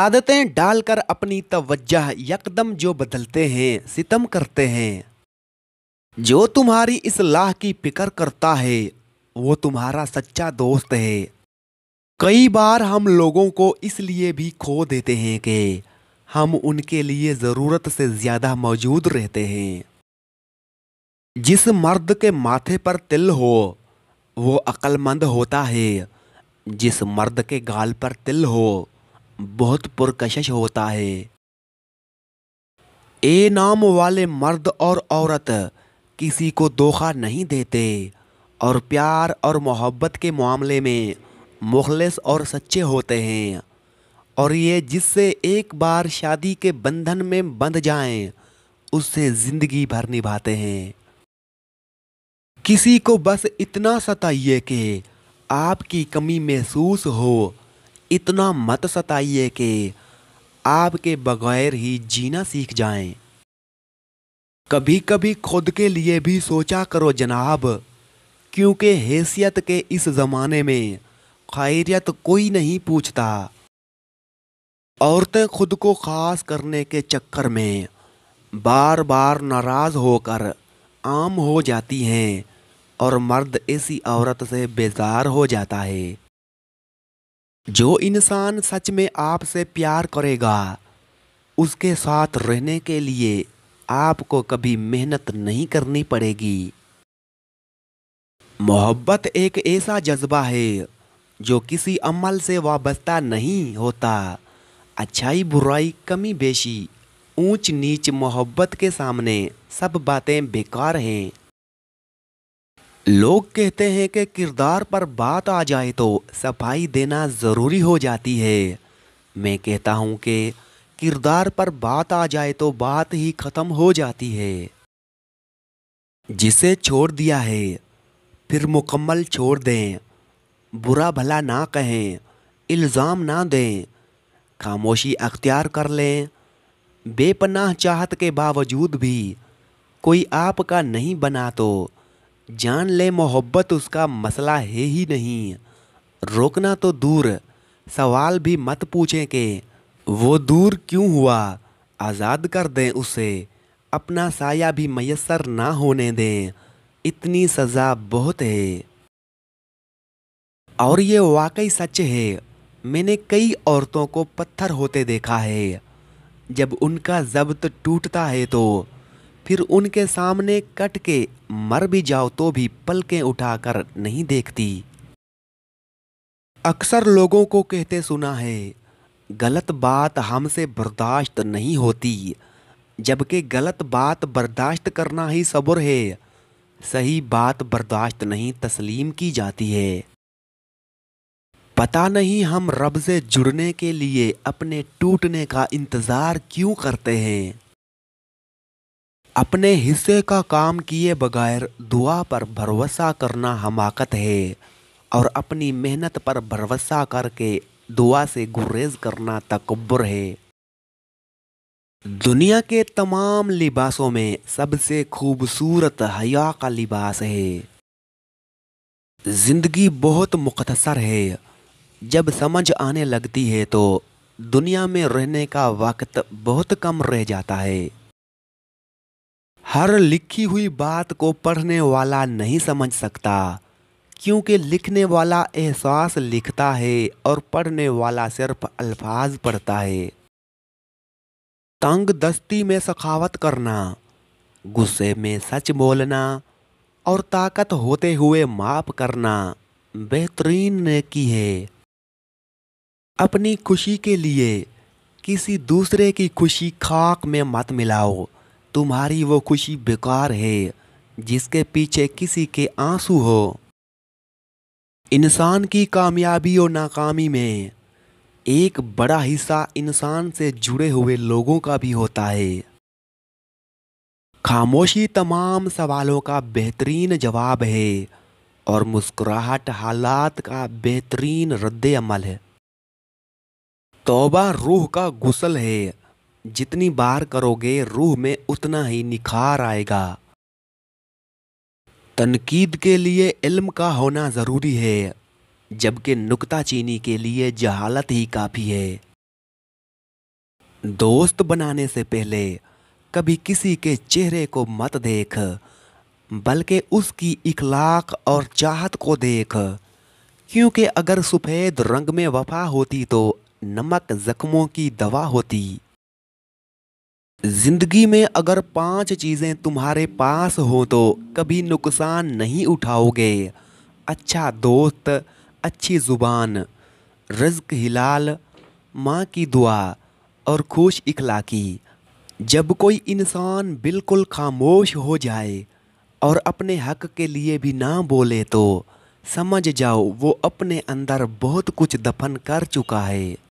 आदतें डालकर अपनी तवज्जह यकदम जो बदलते हैं सितम करते हैं जो तुम्हारी इस लाह की फिक्र करता है वो तुम्हारा सच्चा दोस्त है कई बार हम लोगों को इसलिए भी खो देते हैं कि हम उनके लिए ज़रूरत से ज़्यादा मौजूद रहते हैं जिस मर्द के माथे पर तिल हो वो अक्लमंद होता है जिस मर्द के गाल पर तिल हो बहुत पुरकशिश होता है ए नाम वाले मर्द और औरत किसी को धोखा नहीं देते और प्यार और मोहब्बत के मामले में मुखलस और सच्चे होते हैं और ये जिससे एक बार शादी के बंधन में बंध जाएं उससे ज़िंदगी भर निभाते हैं किसी को बस इतना सताइए कि आपकी कमी महसूस हो इतना मत सताइए कि आपके बगैर ही जीना सीख जाएं। कभी कभी खुद के लिए भी सोचा करो जनाब क्योंकि हैसियत के इस ज़माने में खैरियत कोई नहीं पूछता औरतें खुद को ख़ास करने के चक्कर में बार बार नाराज़ होकर आम हो जाती हैं और मर्द ऐसी औरत से बेजार हो जाता है जो इंसान सच में आपसे प्यार करेगा उसके साथ रहने के लिए आपको कभी मेहनत नहीं करनी पड़ेगी मोहब्बत एक ऐसा जज्बा है जो किसी अमल से वाबस्ता नहीं होता अच्छाई बुराई कमी बेशी ऊंच नीच मोहब्बत के सामने सब बातें बेकार हैं लोग कहते हैं कि किरदार पर बात आ जाए तो सफाई देना ज़रूरी हो जाती है मैं कहता हूँ कि किरदार पर बात आ जाए तो बात ही ख़त्म हो जाती है जिसे छोड़ दिया है फिर मुकम्मल छोड़ दें बुरा भला ना कहें इल्ज़ाम ना दें खामोशी अख्तियार कर लें बेपनाह चाहत के बावजूद भी कोई आपका नहीं बना तो जान ले मोहब्बत उसका मसला है ही नहीं रोकना तो दूर सवाल भी मत पूछें कि वो दूर क्यों हुआ आज़ाद कर दें उसे अपना साया भी मैसर ना होने दें इतनी सज़ा बहुत है और ये वाकई सच है मैंने कई औरतों को पत्थर होते देखा है जब उनका जब्त टूटता है तो फिर उनके सामने कट के मर भी जाओ तो भी पलकें उठाकर नहीं देखती अक्सर लोगों को कहते सुना है गलत बात हमसे बर्दाश्त नहीं होती जबकि गलत बात बर्दाश्त करना ही सब्र है सही बात बर्दाश्त नहीं तस्लीम की जाती है पता नहीं हम रब से जुड़ने के लिए अपने टूटने का इंतज़ार क्यों करते हैं अपने हिस्से का काम किए बगैर दुआ पर भरोसा करना हमाकत है और अपनी मेहनत पर भरोसा करके दुआ से गुरेज करना तकबर है दुनिया के तमाम लिबासों में सबसे खूबसूरत हया का लिबास है ज़िंदगी बहुत मुख्तसर है जब समझ आने लगती है तो दुनिया में रहने का वक्त बहुत कम रह जाता है हर लिखी हुई बात को पढ़ने वाला नहीं समझ सकता क्योंकि लिखने वाला एहसास लिखता है और पढ़ने वाला सिर्फ अल्फाज पढ़ता है तंग दस्ती में सखावत करना गुस्से में सच बोलना और ताकत होते हुए माफ करना बेहतरीन नेकी है अपनी खुशी के लिए किसी दूसरे की खुशी खाक में मत मिलाओ तुम्हारी वो खुशी बेकार है जिसके पीछे किसी के आंसू हो इंसान की कामयाबी और नाकामी में एक बड़ा हिस्सा इंसान से जुड़े हुए लोगों का भी होता है खामोशी तमाम सवालों का बेहतरीन जवाब है और मुस्कुराहट हालात का बेहतरीन रद्द अमल है तोबा रूह का गुसल है जितनी बार करोगे रूह में उतना ही निखार आएगा तनकीद के लिए इल्म का होना ज़रूरी है जबकि नुकताचीनी के लिए जहालत ही काफ़ी है दोस्त बनाने से पहले कभी किसी के चेहरे को मत देख बल्कि उसकी इखलाक और चाहत को देख क्योंकि अगर सफ़ेद रंग में वफा होती तो नमक ज़ख्मों की दवा होती जिंदगी में अगर पांच चीज़ें तुम्हारे पास हों तो कभी नुकसान नहीं उठाओगे अच्छा दोस्त अच्छी ज़ुबान रज्क हिलाल माँ की दुआ और खुश इखलाकी जब कोई इंसान बिल्कुल खामोश हो जाए और अपने हक के लिए भी ना बोले तो समझ जाओ वो अपने अंदर बहुत कुछ दफन कर चुका है